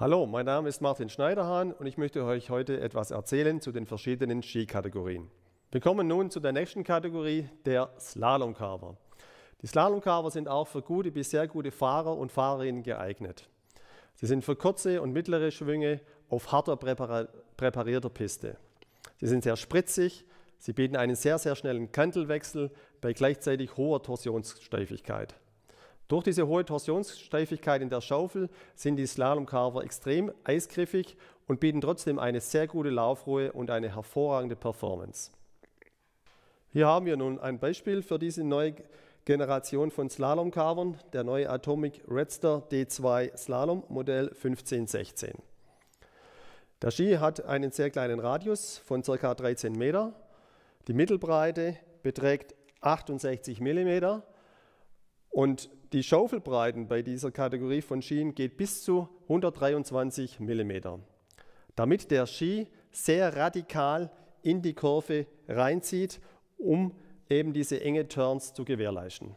Hallo, mein Name ist Martin Schneiderhahn und ich möchte euch heute etwas erzählen zu den verschiedenen Skikategorien. Wir kommen nun zu der nächsten Kategorie, der Slalomcarver. Die Slalomcarver sind auch für gute bis sehr gute Fahrer und Fahrerinnen geeignet. Sie sind für kurze und mittlere Schwünge auf harter präparierter Piste. Sie sind sehr spritzig, sie bieten einen sehr, sehr schnellen Kantelwechsel bei gleichzeitig hoher Torsionssteifigkeit. Durch diese hohe Torsionssteifigkeit in der Schaufel sind die Slalomcarver extrem eisgriffig und bieten trotzdem eine sehr gute Laufruhe und eine hervorragende Performance. Hier haben wir nun ein Beispiel für diese neue Generation von Slalomcarvern, der neue Atomic Redster D2 Slalom Modell 1516. Der Ski hat einen sehr kleinen Radius von ca. 13 Meter. Die Mittelbreite beträgt 68 mm und die Schaufelbreiten bei dieser Kategorie von Skien geht bis zu 123 mm, damit der Ski sehr radikal in die Kurve reinzieht, um eben diese enge Turns zu gewährleisten.